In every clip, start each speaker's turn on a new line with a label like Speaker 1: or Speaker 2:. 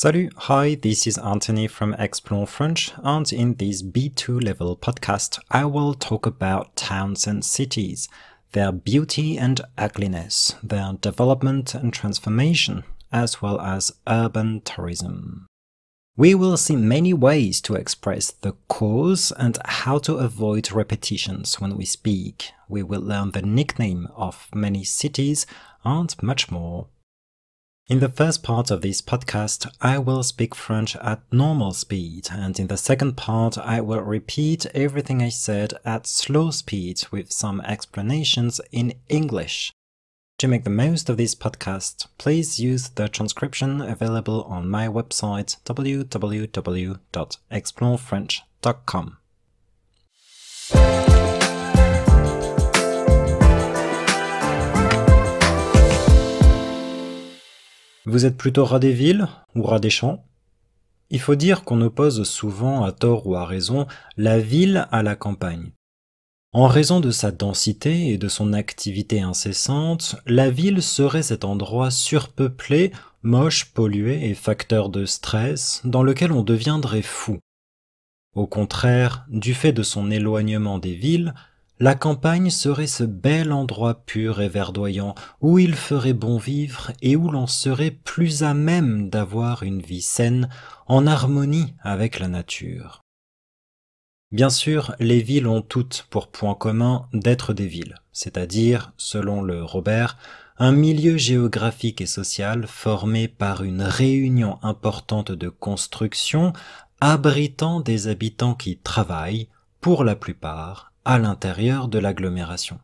Speaker 1: Salut, hi, this is Anthony from Explore French, and in this B2 level podcast, I will talk about towns and cities, their beauty and ugliness, their development and transformation, as well as urban tourism. We will see many ways to express the cause and how to avoid repetitions when we speak. We will learn the nickname of many cities and much more. In the first part of this podcast, I will speak French at normal speed, and in the second part, I will repeat everything I said at slow speed with some explanations in English. To make the most of this podcast, please use the transcription available on my website www.explorefrench.com. Vous êtes plutôt Ras des villes ou Ras des champs Il faut dire qu'on oppose souvent, à tort ou à raison, la ville à la campagne. En raison de sa densité et de son activité incessante, la ville serait cet endroit surpeuplé, moche, pollué et facteur de stress, dans lequel on deviendrait fou. Au contraire, du fait de son éloignement des villes, la campagne serait ce bel endroit pur et verdoyant où il ferait bon vivre et où l'on serait plus à même d'avoir une vie saine en harmonie avec la nature. Bien sûr, les villes ont toutes pour point commun d'être des villes, c'est-à-dire, selon le Robert, un milieu géographique et social formé par une réunion importante de constructions abritant des habitants qui travaillent, pour la plupart, à l'intérieur de l'agglomération.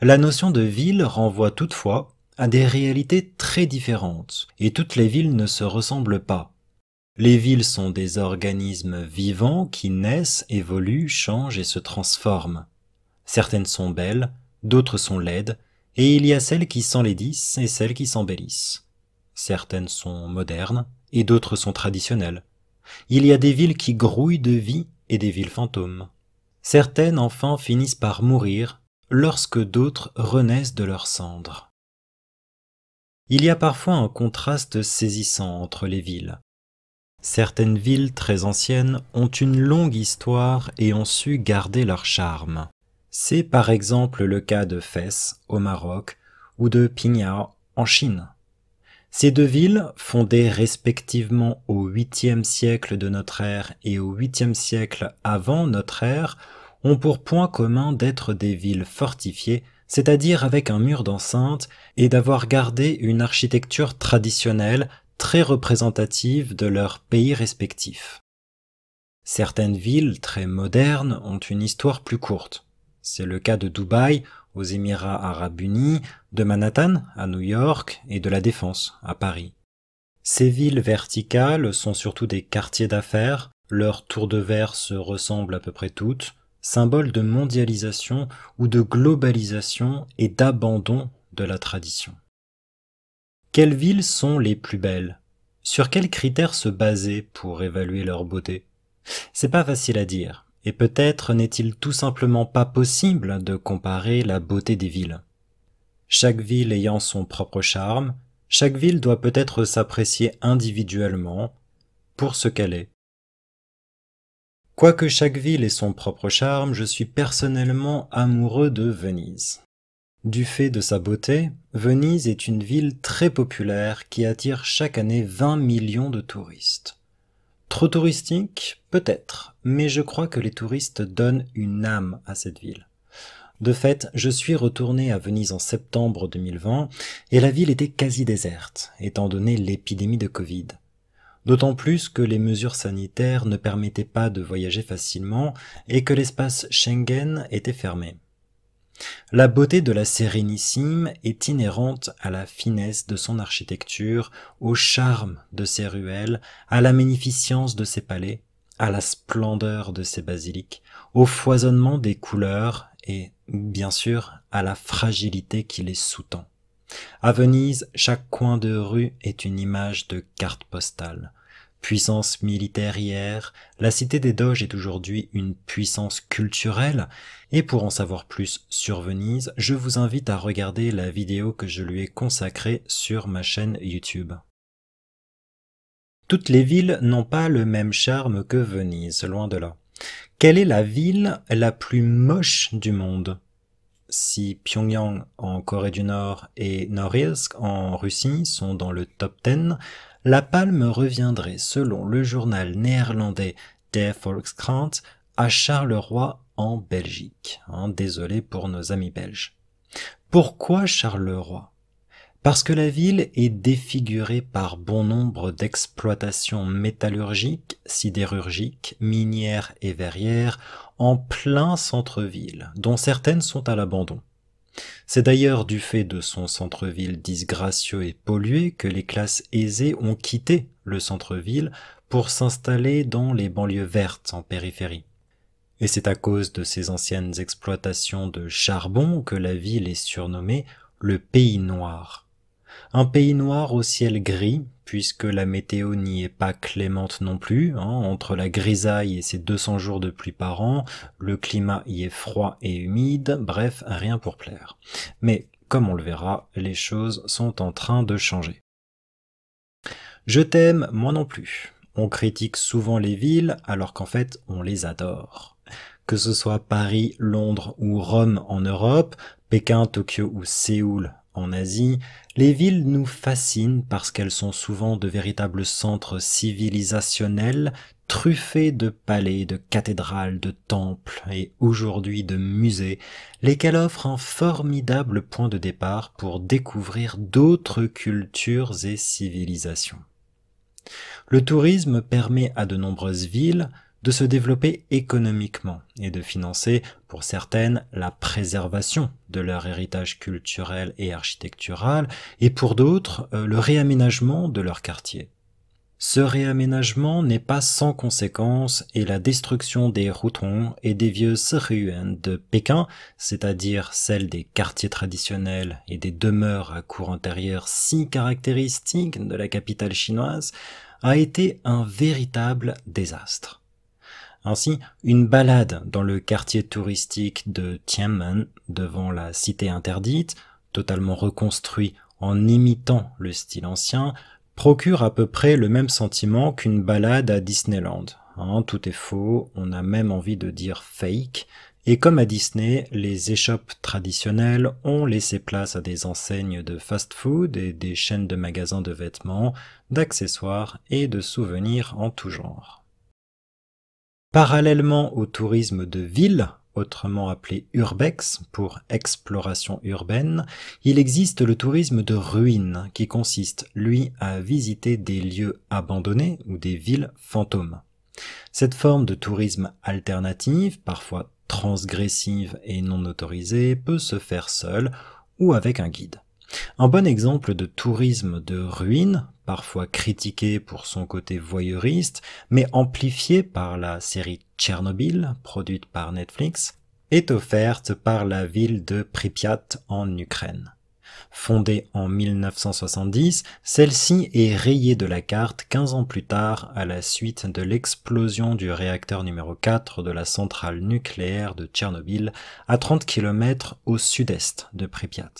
Speaker 1: La notion de ville renvoie toutefois à des réalités très différentes, et toutes les villes ne se ressemblent pas. Les villes sont des organismes vivants qui naissent, évoluent, changent et se transforment. Certaines sont belles, d'autres sont laides, et il y a celles qui s'enlaidissent et celles qui s'embellissent. Certaines sont modernes, et d'autres sont traditionnelles. Il y a des villes qui grouillent de vie et des villes fantômes. Certaines enfin finissent par mourir lorsque d'autres renaissent de leurs cendres. Il y a parfois un contraste saisissant entre les villes. Certaines villes très anciennes ont une longue histoire et ont su garder leur charme. C'est par exemple le cas de Fès au Maroc ou de Pinya en Chine. Ces deux villes, fondées respectivement au 8e siècle de notre ère et au 8e siècle avant notre ère, ont pour point commun d'être des villes fortifiées, c'est-à-dire avec un mur d'enceinte, et d'avoir gardé une architecture traditionnelle très représentative de leurs pays respectifs. Certaines villes très modernes ont une histoire plus courte. C'est le cas de Dubaï, aux Émirats arabes unis, de Manhattan à New York et de la Défense à Paris. Ces villes verticales sont surtout des quartiers d'affaires, leurs tours de verre se ressemblent à peu près toutes, symboles de mondialisation ou de globalisation et d'abandon de la tradition. Quelles villes sont les plus belles Sur quels critères se baser pour évaluer leur beauté C'est pas facile à dire, et peut-être n'est-il tout simplement pas possible de comparer la beauté des villes. Chaque ville ayant son propre charme, chaque ville doit peut-être s'apprécier individuellement pour ce qu'elle est. Quoique chaque ville ait son propre charme, je suis personnellement amoureux de Venise. Du fait de sa beauté, Venise est une ville très populaire qui attire chaque année 20 millions de touristes. Trop touristique Peut-être, mais je crois que les touristes donnent une âme à cette ville. De fait, je suis retourné à Venise en septembre 2020 et la ville était quasi déserte, étant donné l'épidémie de Covid. D'autant plus que les mesures sanitaires ne permettaient pas de voyager facilement et que l'espace Schengen était fermé. La beauté de la Sérénissime est inhérente à la finesse de son architecture, au charme de ses ruelles, à la magnificence de ses palais, à la splendeur de ses basiliques, au foisonnement des couleurs et, bien sûr, à la fragilité qui les sous-tend. À Venise, chaque coin de rue est une image de carte postale puissance militaire hier, la cité des Doges est aujourd'hui une puissance culturelle, et pour en savoir plus sur Venise, je vous invite à regarder la vidéo que je lui ai consacrée sur ma chaîne YouTube. Toutes les villes n'ont pas le même charme que Venise, loin de là. Quelle est la ville la plus moche du monde si Pyongyang en Corée du Nord et Norilsk en Russie sont dans le top 10, la palme reviendrait, selon le journal néerlandais Der Volkskrant, à Charleroi en Belgique. Hein, désolé pour nos amis belges. Pourquoi Charleroi Parce que la ville est défigurée par bon nombre d'exploitations métallurgiques, sidérurgiques, minières et verrières en plein centre-ville, dont certaines sont à l'abandon. C'est d'ailleurs du fait de son centre-ville disgracieux et pollué que les classes aisées ont quitté le centre-ville pour s'installer dans les banlieues vertes en périphérie. Et c'est à cause de ces anciennes exploitations de charbon que la ville est surnommée le Pays Noir. Un pays noir au ciel gris puisque la météo n'y est pas clémente non plus. Hein. entre la grisaille et ses 200 jours de pluie par an, le climat y est froid et humide, bref, rien pour plaire. Mais comme on le verra, les choses sont en train de changer. Je t'aime, moi non plus. On critique souvent les villes alors qu'en fait on les adore. Que ce soit Paris, Londres ou Rome en Europe, Pékin, Tokyo ou Séoul en Asie, les villes nous fascinent parce qu'elles sont souvent de véritables centres civilisationnels truffés de palais, de cathédrales, de temples et aujourd'hui de musées, lesquels offrent un formidable point de départ pour découvrir d'autres cultures et civilisations. Le tourisme permet à de nombreuses villes de se développer économiquement et de financer, pour certaines, la préservation de leur héritage culturel et architectural, et pour d'autres, euh, le réaménagement de leur quartier. Ce réaménagement n'est pas sans conséquence, et la destruction des routons et des vieux ruines de Pékin, c'est-à-dire celle des quartiers traditionnels et des demeures à cour intérieure si caractéristiques de la capitale chinoise, a été un véritable désastre. Ainsi, une balade dans le quartier touristique de Tianmen, devant la cité interdite, totalement reconstruit en imitant le style ancien, procure à peu près le même sentiment qu'une balade à Disneyland. Hein, tout est faux, on a même envie de dire fake, et comme à Disney, les échoppes traditionnelles ont laissé place à des enseignes de fast-food et des chaînes de magasins de vêtements, d'accessoires et de souvenirs en tout genre. Parallèlement au tourisme de ville, autrement appelé urbex pour exploration urbaine, il existe le tourisme de ruines qui consiste, lui, à visiter des lieux abandonnés ou des villes fantômes. Cette forme de tourisme alternative, parfois transgressive et non autorisée, peut se faire seul ou avec un guide. Un bon exemple de tourisme de ruines parfois critiquée pour son côté voyeuriste, mais amplifiée par la série Tchernobyl, produite par Netflix, est offerte par la ville de Pripyat en Ukraine. Fondée en 1970, celle-ci est rayée de la carte 15 ans plus tard à la suite de l'explosion du réacteur numéro 4 de la centrale nucléaire de Tchernobyl à 30 km au sud-est de Pripyat.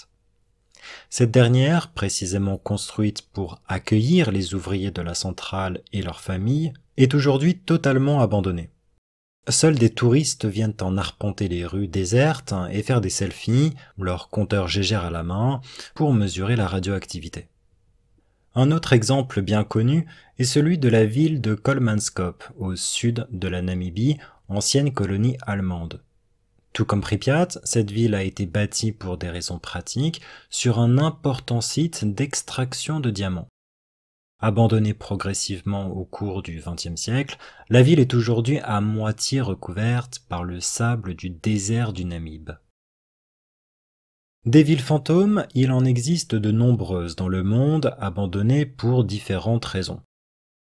Speaker 1: Cette dernière, précisément construite pour accueillir les ouvriers de la centrale et leurs familles, est aujourd'hui totalement abandonnée. Seuls des touristes viennent en arpenter les rues désertes et faire des selfies, leur compteur gégère à la main, pour mesurer la radioactivité. Un autre exemple bien connu est celui de la ville de Kolmanskop, au sud de la Namibie, ancienne colonie allemande. Tout comme Pripyat, cette ville a été bâtie pour des raisons pratiques sur un important site d'extraction de diamants. Abandonnée progressivement au cours du XXe siècle, la ville est aujourd'hui à moitié recouverte par le sable du désert du Namib. Des villes fantômes, il en existe de nombreuses dans le monde, abandonnées pour différentes raisons.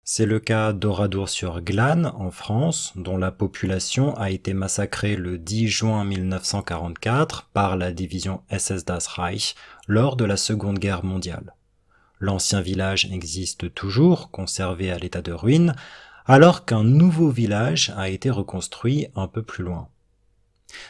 Speaker 1: C'est le cas d'Oradour-sur-Glane en France, dont la population a été massacrée le 10 juin 1944 par la division SS das Reich lors de la Seconde Guerre mondiale. L'ancien village existe toujours, conservé à l'état de ruine, alors qu'un nouveau village a été reconstruit un peu plus loin.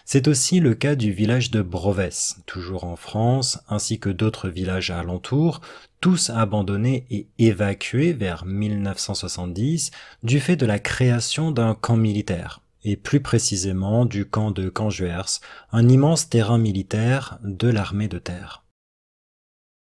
Speaker 1: C'est aussi le cas du village de Broves, toujours en France, ainsi que d'autres villages alentours, tous abandonnés et évacués vers 1970 du fait de la création d'un camp militaire et plus précisément du camp de Canjuers, un immense terrain militaire de l'armée de terre.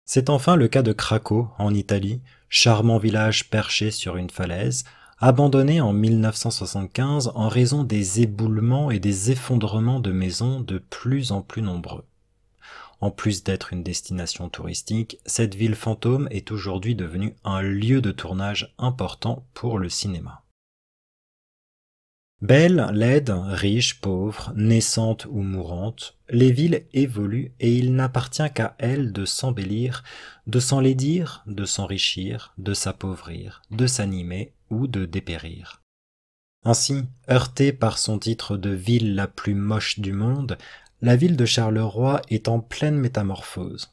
Speaker 1: C'est enfin le cas de Craco, en Italie, charmant village perché sur une falaise, Abandonnée en 1975 en raison des éboulements et des effondrements de maisons de plus en plus nombreux. En plus d'être une destination touristique, cette ville fantôme est aujourd'hui devenue un lieu de tournage important pour le cinéma. Belle, laide, riche, pauvre, naissante ou mourante, les villes évoluent et il n'appartient qu'à elles de s'embellir, de s'enlaidir, de s'enrichir, de s'appauvrir, de s'animer ou de dépérir. Ainsi, heurtée par son titre de ville la plus moche du monde, la ville de Charleroi est en pleine métamorphose.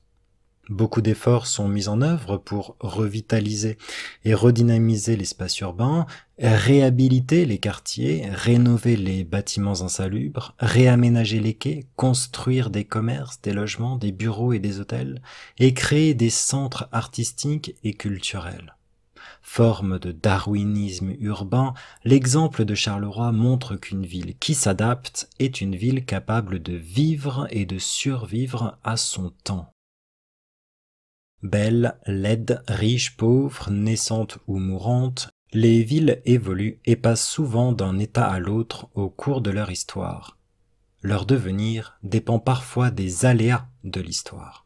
Speaker 1: Beaucoup d'efforts sont mis en œuvre pour revitaliser et redynamiser l'espace urbain, réhabiliter les quartiers, rénover les bâtiments insalubres, réaménager les quais, construire des commerces, des logements, des bureaux et des hôtels, et créer des centres artistiques et culturels. Forme de darwinisme urbain, l'exemple de Charleroi montre qu'une ville qui s'adapte est une ville capable de vivre et de survivre à son temps. Belle, laide, riche, pauvre, naissante ou mourante, les villes évoluent et passent souvent d'un état à l'autre au cours de leur histoire. Leur devenir dépend parfois des aléas de l'histoire.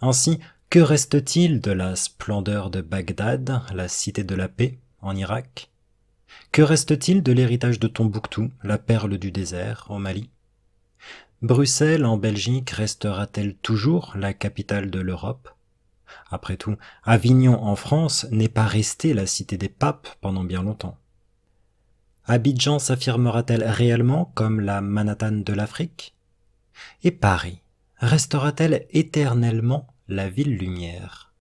Speaker 1: Ainsi, que reste-t-il de la splendeur de Bagdad, la cité de la paix, en Irak Que reste-t-il de l'héritage de Tombouctou, la perle du désert, au Mali Bruxelles, en Belgique, restera-t-elle toujours la capitale de l'Europe Après tout, Avignon, en France, n'est pas restée la cité des papes pendant bien longtemps. Abidjan s'affirmera-t-elle réellement comme la Manhattan de l'Afrique Et Paris restera-t-elle éternellement la ville lumière.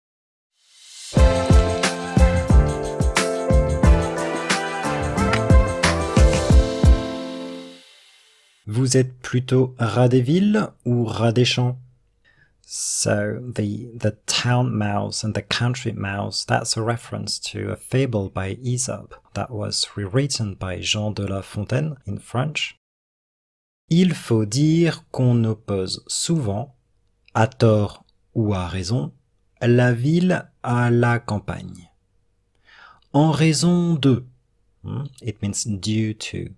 Speaker 1: Vous êtes plutôt rat des villes ou rat des champs? So the the town mouse and the country mouse that's a reference to a fable by Aesop that was rewritten by Jean de La Fontaine in French. Il faut dire qu'on oppose souvent, à tort ou à raison, la ville à la campagne. En raison de, hmm, it means due to,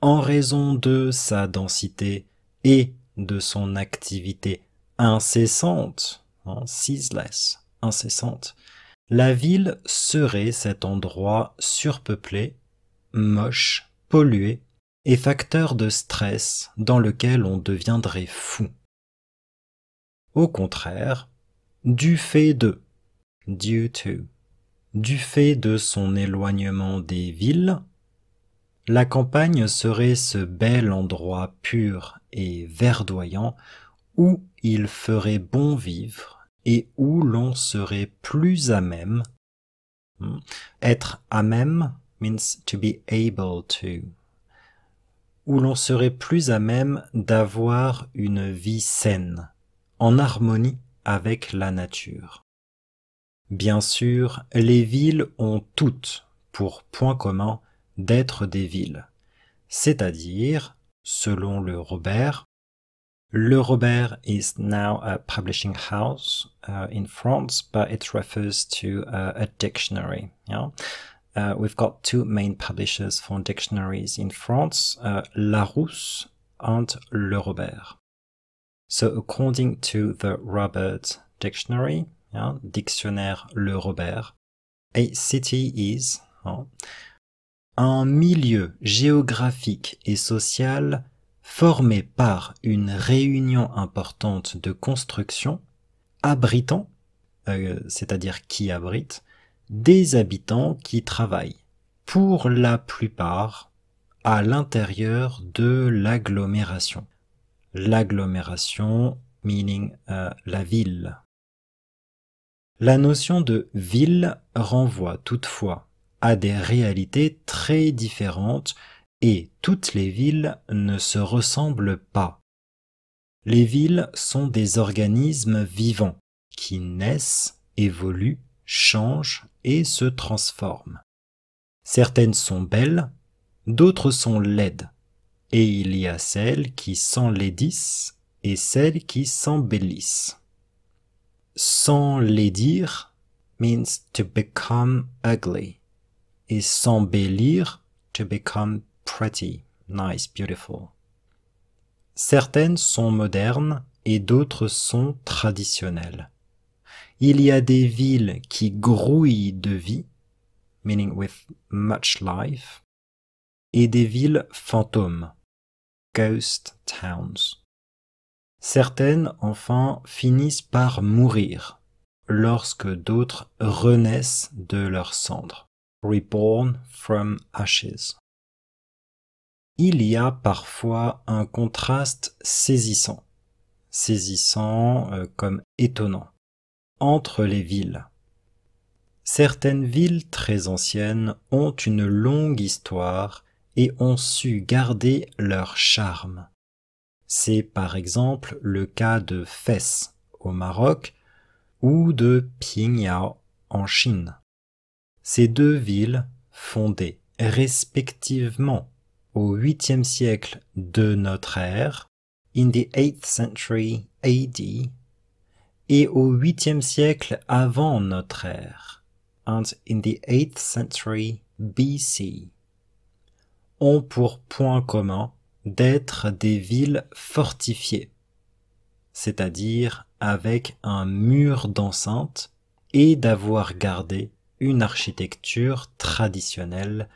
Speaker 1: en raison de sa densité et de son activité incessante, hein, ceaseless, incessante, la ville serait cet endroit surpeuplé, moche, pollué et facteur de stress dans lequel on deviendrait fou. Au contraire, du fait de, due to, du fait de son éloignement des villes, la campagne serait ce bel endroit pur et verdoyant où il ferait bon vivre et où l'on serait plus à même. Hmm, être à même means to be able to. Où l'on serait plus à même d'avoir une vie saine, en harmonie avec la nature. Bien sûr, les villes ont toutes pour point commun d'être des villes, c'est-à-dire, selon le Robert, le Robert is now a publishing house uh, in France, but it refers to uh, a dictionary. Uh, we've got two main publishers for dictionaries in France, Larousse and Le Robert. So according to the Robert Dictionary, dictionnaire Le Robert, a city is un milieu géographique et social formé par une réunion importante de construction abritant, euh, c'est-à-dire qui abrite, des habitants qui travaillent, pour la plupart, à l'intérieur de l'agglomération l'agglomération, meaning euh, la ville. La notion de ville renvoie toutefois à des réalités très différentes et toutes les villes ne se ressemblent pas. Les villes sont des organismes vivants qui naissent, évoluent, changent et se transforment. Certaines sont belles, d'autres sont laides, et il y a celles qui s'enlaidissent et celles qui s'embellissent. S'enlaidir means to become ugly et s'embellir to become pretty, nice, beautiful. Certaines sont modernes et d'autres sont traditionnelles. Il y a des villes qui grouillent de vie, meaning with much life, et des villes fantômes, ghost towns. Certaines, enfin, finissent par mourir, lorsque d'autres renaissent de leurs cendres, reborn from ashes. Il y a parfois un contraste saisissant, saisissant euh, comme étonnant, entre les villes. Certaines villes très anciennes ont une longue histoire et ont su garder leur charme. C'est par exemple le cas de Fès au Maroc ou de Pingyao en Chine. Ces deux villes, fondées respectivement au 8e siècle de notre ère, in the 8 century AD, et au 8e siècle avant notre ère, and in the 8th century BC, ont pour point commun d'être des villes fortifiées, c'est-à-dire avec un mur d'enceinte et d'avoir gardé une architecture traditionnelle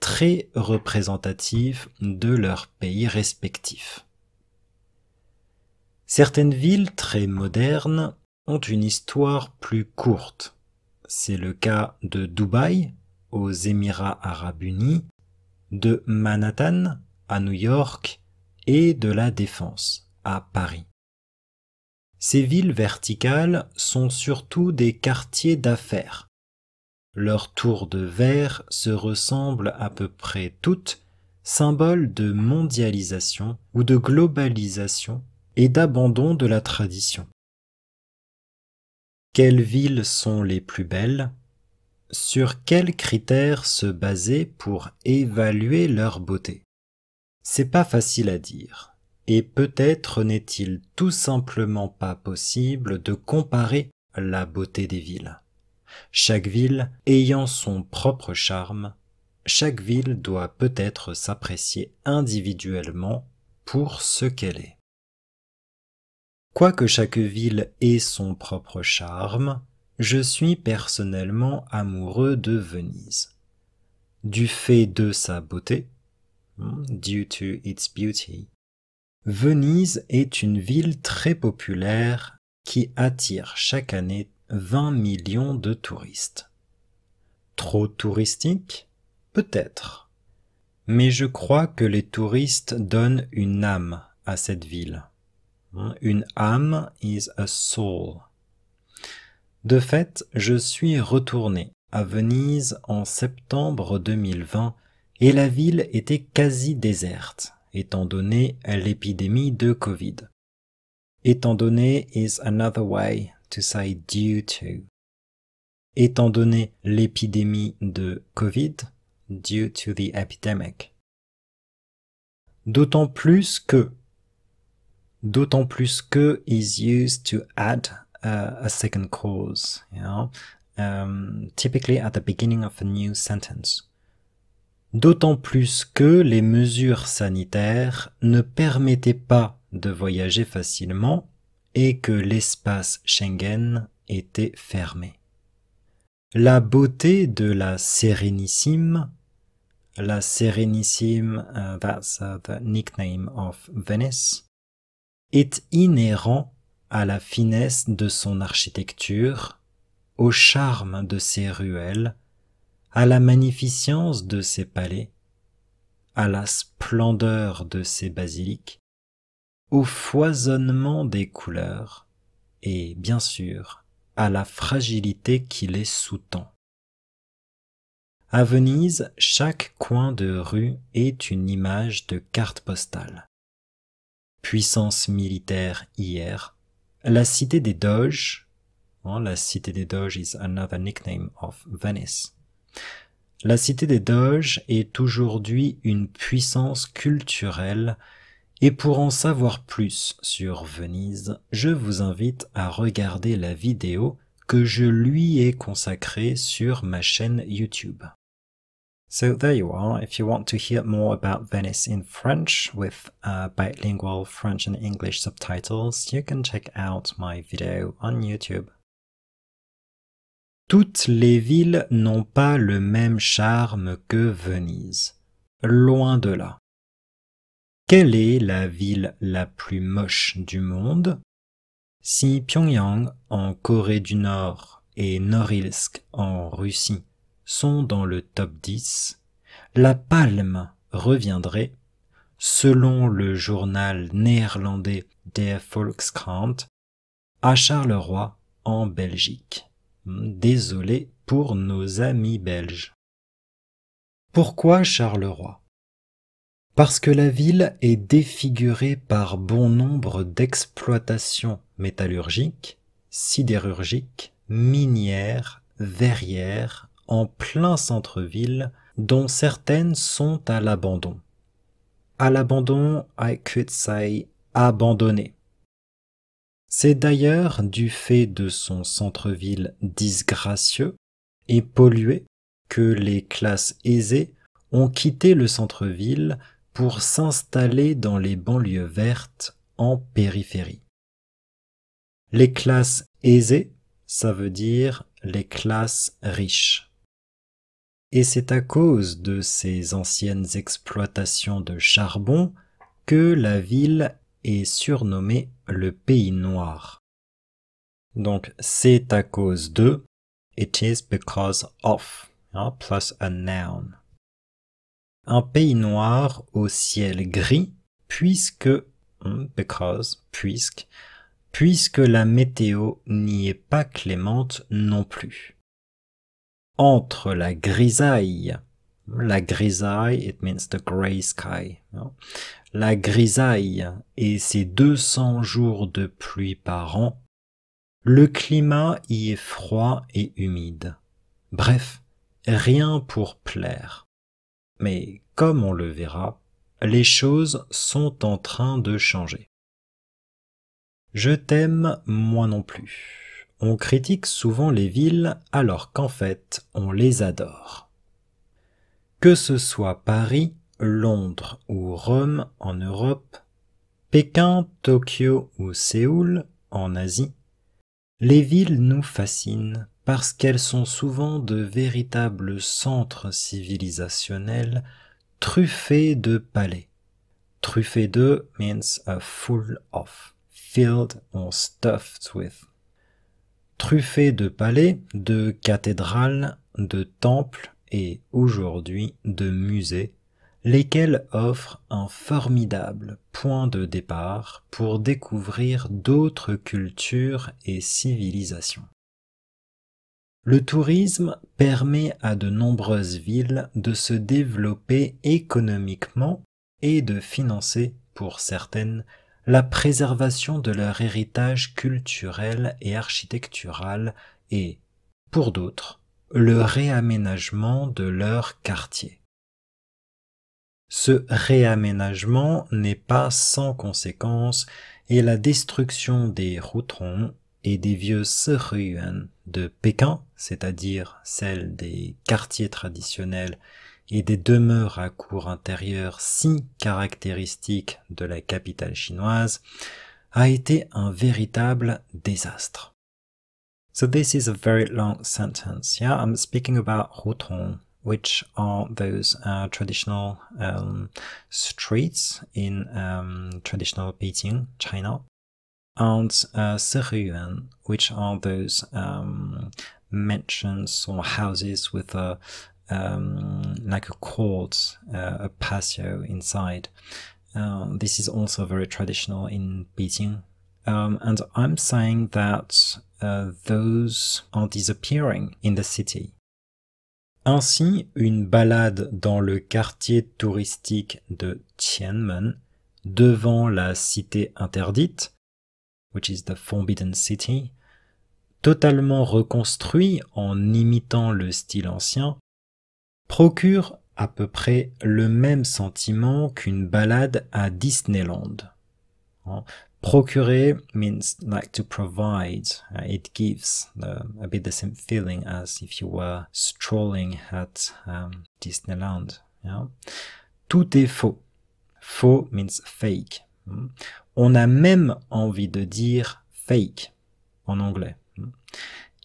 Speaker 1: très représentative de leurs pays respectifs. Certaines villes très modernes ont une histoire plus courte. C'est le cas de Dubaï, aux Émirats arabes unis, de Manhattan à New York et de la Défense à Paris. Ces villes verticales sont surtout des quartiers d'affaires. Leurs tours de verre se ressemblent à peu près toutes, symboles de mondialisation ou de globalisation et d'abandon de la tradition. Quelles villes sont les plus belles sur quels critères se baser pour évaluer leur beauté C'est pas facile à dire, et peut-être n'est-il tout simplement pas possible de comparer la beauté des villes. Chaque ville ayant son propre charme, chaque ville doit peut-être s'apprécier individuellement pour ce qu'elle est. Quoique chaque ville ait son propre charme, je suis personnellement amoureux de Venise. Du fait de sa beauté, hmm, due to its beauty, Venise est une ville très populaire qui attire chaque année 20 millions de touristes. Trop touristique Peut-être. Mais je crois que les touristes donnent une âme à cette ville. Hmm, une âme is a soul. De fait, je suis retourné à Venise en septembre 2020 et la ville était quasi déserte, étant donné l'épidémie de Covid. Étant donné is another way to say due to. Étant donné l'épidémie de Covid, due to the epidemic. D'autant plus que. D'autant plus que is used to add Uh, a second cause, you um, typically at the beginning of a new sentence. D'autant plus que les mesures sanitaires ne permettaient pas de voyager facilement et que l'espace Schengen était fermé. La beauté de la Sérénissime, la Sérénissime, uh, that's uh, the nickname of Venice, est inhérent à la finesse de son architecture, au charme de ses ruelles, à la magnificence de ses palais, à la splendeur de ses basiliques, au foisonnement des couleurs, et bien sûr à la fragilité qui les sous-tend. À Venise, chaque coin de rue est une image de carte postale. Puissance militaire hier, la cité des doges, oh, la cité des doges is another nickname of Venice. La cité des doges est aujourd'hui une puissance culturelle et pour en savoir plus sur Venise, je vous invite à regarder la vidéo que je lui ai consacrée sur ma chaîne YouTube. So there you are. If you want to hear more about Venice in French with uh, bilingual French and English subtitles, you can check out my video on YouTube. Toutes les villes n'ont pas le même charme que Venise. Loin de là. Quelle est la ville la plus moche du monde Si Pyongyang en Corée du Nord et Norilsk en Russie sont dans le top 10, la palme reviendrait, selon le journal néerlandais Der Volkskrant, à Charleroi en Belgique. Hmm, désolé pour nos amis belges. Pourquoi Charleroi Parce que la ville est défigurée par bon nombre d'exploitations métallurgiques, sidérurgiques, minières, verrières, en plein centre-ville, dont certaines sont à l'abandon. À l'abandon, say abandonné. C'est d'ailleurs du fait de son centre-ville disgracieux et pollué que les classes aisées ont quitté le centre-ville pour s'installer dans les banlieues vertes en périphérie. Les classes aisées, ça veut dire les classes riches. Et c'est à cause de ces anciennes exploitations de charbon que la ville est surnommée le pays noir. Donc c'est à cause de, it is because of, hein, plus a noun. Un pays noir au ciel gris, puisque, hmm, because, puisque, puisque la météo n'y est pas clémente non plus entre la grisaille, la grisaille, it means the gray sky, la grisaille et ses 200 jours de pluie par an, le climat y est froid et humide. Bref, rien pour plaire. Mais comme on le verra, les choses sont en train de changer. Je t'aime moi non plus. On critique souvent les villes alors qu'en fait on les adore. Que ce soit Paris, Londres ou Rome en Europe, Pékin, Tokyo ou Séoul en Asie, les villes nous fascinent parce qu'elles sont souvent de véritables centres civilisationnels truffés de palais. Truffé de means a full of, filled or stuffed with truffé de palais, de cathédrales, de temples et aujourd'hui de musées, lesquels offrent un formidable point de départ pour découvrir d'autres cultures et civilisations. Le tourisme permet à de nombreuses villes de se développer économiquement et de financer, pour certaines, la préservation de leur héritage culturel et architectural et, pour d'autres, le réaménagement de leur quartier. Ce réaménagement n'est pas sans conséquence et la destruction des routrons et des vieux serruyen de Pékin, c'est-à-dire celles des quartiers traditionnels et des demeures à cours intérieure si caractéristiques de la capitale chinoise a été un véritable désastre. So this is a very long sentence. Yeah, I'm speaking about Hutong, which are those uh, traditional um, streets in um, traditional Beijing, China, and uh, which are those um, mansions or houses with a um, like a un uh, patio inside. Um, this is also very traditional in Beijing. Um, and I'm saying that uh, those are disappearing in the city. Ainsi, une balade dans le quartier touristique de Tianmen, devant la cité interdite, which is the Forbidden City, totalement reconstruite en imitant le style ancien, procure à peu près le même sentiment qu'une balade à Disneyland. Hein. Procure means like to provide. Uh, it gives uh, a bit the same feeling as if you were strolling at um, Disneyland. Tout est faux. Faux means fake. Hmm. On a même envie de dire fake en anglais. Hmm.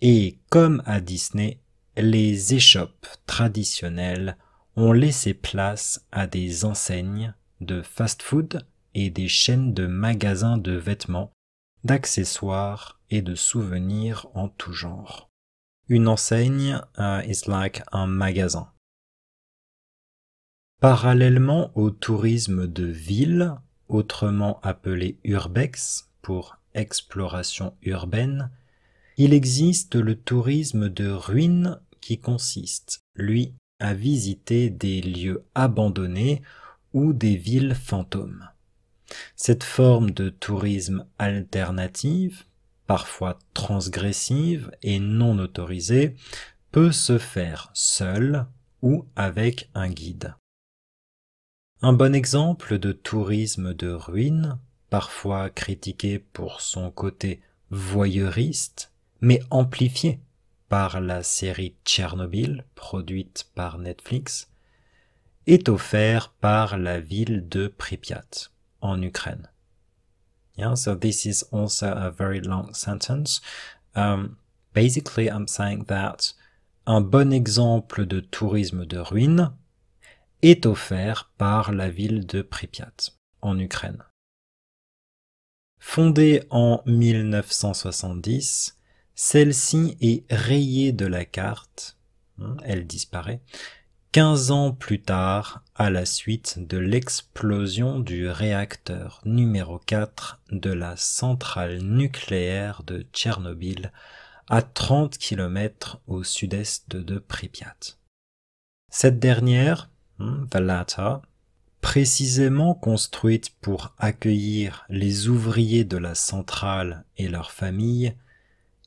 Speaker 1: Et comme à Disney, les échoppes traditionnelles ont laissé place à des enseignes de fast-food et des chaînes de magasins de vêtements, d'accessoires et de souvenirs en tout genre. Une enseigne euh, is like un magasin. Parallèlement au tourisme de ville, autrement appelé urbex pour exploration urbaine, il existe le tourisme de ruines qui consiste, lui, à visiter des lieux abandonnés ou des villes fantômes. Cette forme de tourisme alternative, parfois transgressive et non autorisée, peut se faire seul ou avec un guide. Un bon exemple de tourisme de ruines, parfois critiqué pour son côté voyeuriste, mais amplifié par la série Tchernobyl, produite par Netflix, est offert par la ville de Pripyat, en Ukraine. so this is also a very long sentence. Um, basically, I'm saying that un bon exemple de tourisme de ruines est offert par la ville de Pripyat, en Ukraine. Fondée en 1970, celle-ci est rayée de la carte, hein, elle disparaît, 15 ans plus tard à la suite de l'explosion du réacteur numéro 4 de la centrale nucléaire de Tchernobyl à 30 km au sud-est de Pripyat. Cette dernière, hein, Valata, précisément construite pour accueillir les ouvriers de la centrale et leurs familles,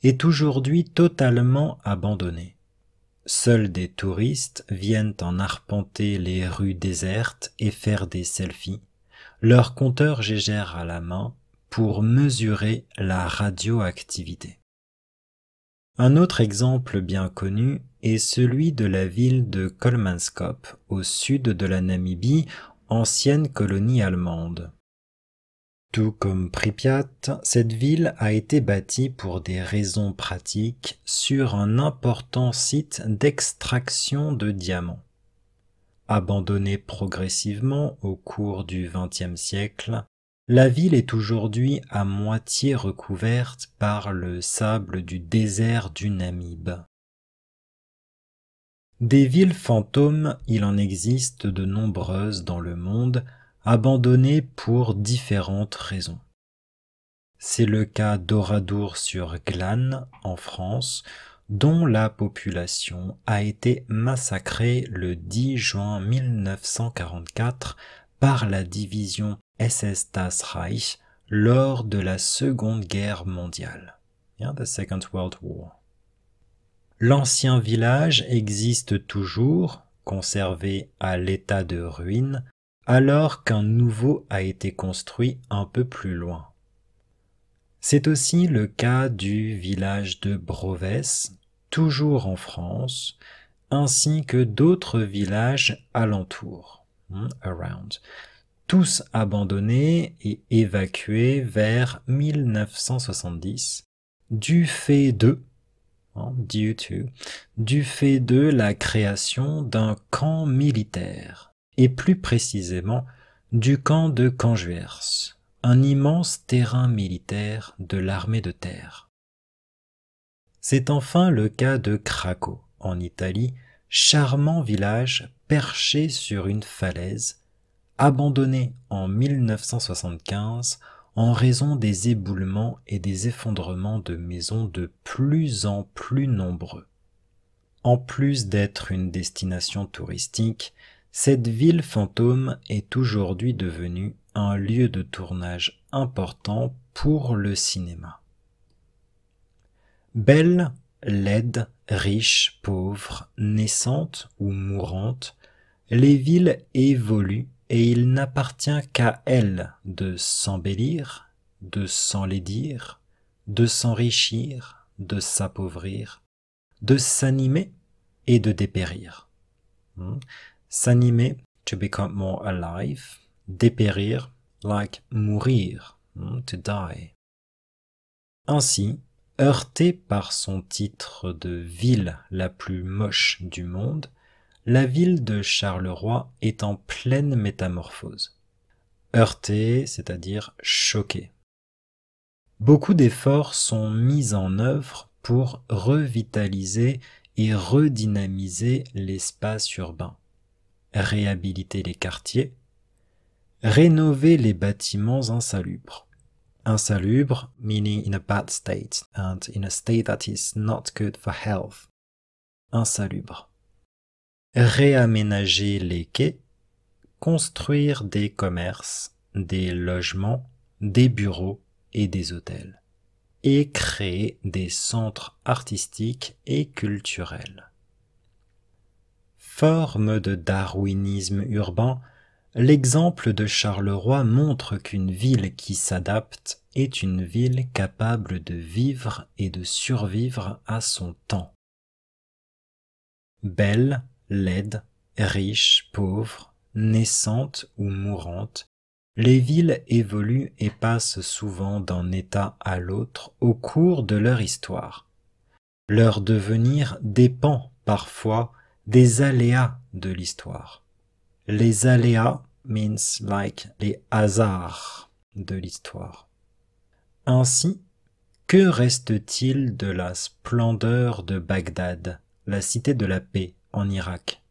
Speaker 1: est aujourd'hui totalement abandonné. Seuls des touristes viennent en arpenter les rues désertes et faire des selfies, leur compteur gégère à la main pour mesurer la radioactivité. Un autre exemple bien connu est celui de la ville de Kolmanskop, au sud de la Namibie, ancienne colonie allemande. Tout comme Pripyat, cette ville a été bâtie pour des raisons pratiques sur un important site d'extraction de diamants. Abandonnée progressivement au cours du XXe siècle, la ville est aujourd'hui à moitié recouverte par le sable du désert du Namib. Des villes fantômes, il en existe de nombreuses dans le monde, Abandonné pour différentes raisons. C'est le cas d'Oradour sur Glane en France, dont la population a été massacrée le 10 juin 1944 par la division SS Das Reich lors de la Seconde Guerre mondiale. the Second World War. L'ancien village existe toujours, conservé à l'état de ruine, alors qu'un nouveau a été construit un peu plus loin. C'est aussi le cas du village de Brovès, toujours en France, ainsi que d'autres villages alentour, hmm, around, tous abandonnés et évacués vers 1970, du fait de, hein, du fait de la création d'un camp militaire et plus précisément du camp de Canjuers, un immense terrain militaire de l'armée de terre. C'est enfin le cas de Craco, en Italie, charmant village perché sur une falaise, abandonné en 1975 en raison des éboulements et des effondrements de maisons de plus en plus nombreux. En plus d'être une destination touristique, cette ville fantôme est aujourd'hui devenue un lieu de tournage important pour le cinéma. Belle, laide, riche, pauvre, naissante ou mourante, les villes évoluent et il n'appartient qu'à elles de s'embellir, de s'enlaidir, de s'enrichir, de s'appauvrir, de s'animer et de dépérir. Hmm. S'animer, to become more alive. Dépérir, like mourir, hmm, to die. Ainsi, heurtée par son titre de ville la plus moche du monde, la ville de Charleroi est en pleine métamorphose. Heurtée, c'est-à-dire choquée. Beaucoup d'efforts sont mis en œuvre pour revitaliser et redynamiser l'espace urbain réhabiliter les quartiers, rénover les bâtiments insalubres. Insalubre meaning in a bad state and in a state that is not good for health. Insalubre. Réaménager les quais, construire des commerces, des logements, des bureaux et des hôtels. Et créer des centres artistiques et culturels forme de darwinisme urbain, l'exemple de Charleroi montre qu'une ville qui s'adapte est une ville capable de vivre et de survivre à son temps. Belle, laide, riche, pauvre, naissante ou mourante, les villes évoluent et passent souvent d'un état à l'autre au cours de leur histoire. Leur devenir dépend parfois des aléas de l'histoire. Les aléas means like les hasards de l'histoire. Ainsi, que reste-t-il de la splendeur de Bagdad, la cité de la paix en Irak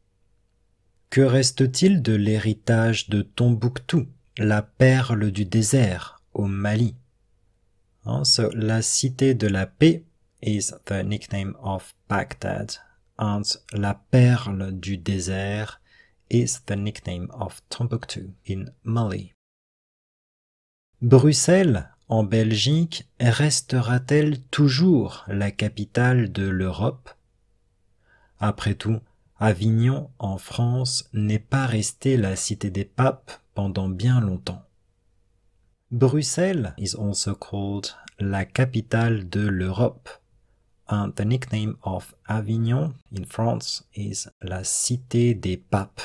Speaker 1: Que reste-t-il de l'héritage de Tombouctou, la perle du désert au Mali hein, La cité de la paix is the nickname of Baghdad la perle du désert is the nickname of tombouctou in Mali. Bruxelles, en Belgique, restera-t-elle toujours la capitale de l'Europe Après tout, Avignon, en France, n'est pas restée la cité des papes pendant bien longtemps. Bruxelles is also called la capitale de l'Europe. and uh, the nickname of Avignon in France is la Cité des Papes.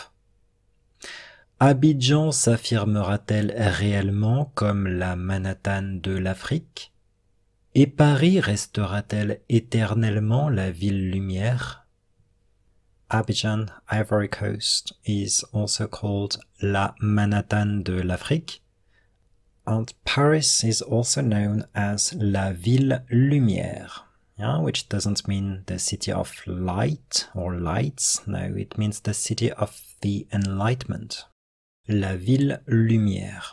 Speaker 1: Abidjan s'affirmera-t-elle réellement comme la Manhattan de l'Afrique Et Paris restera-t-elle éternellement la ville lumière Abidjan, Ivory Coast, is also called la Manhattan de l'Afrique. And Paris is also known as la ville lumière yeah, which doesn't mean the city of light or lights, no, it means the city of the enlightenment. La ville lumière.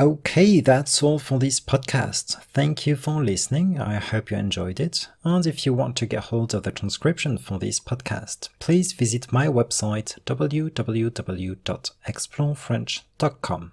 Speaker 1: Okay, that's all for this podcast. Thank you for listening. I hope you enjoyed it. And if you want to get hold of the transcription for this podcast, please visit my website www.explorefrench.com.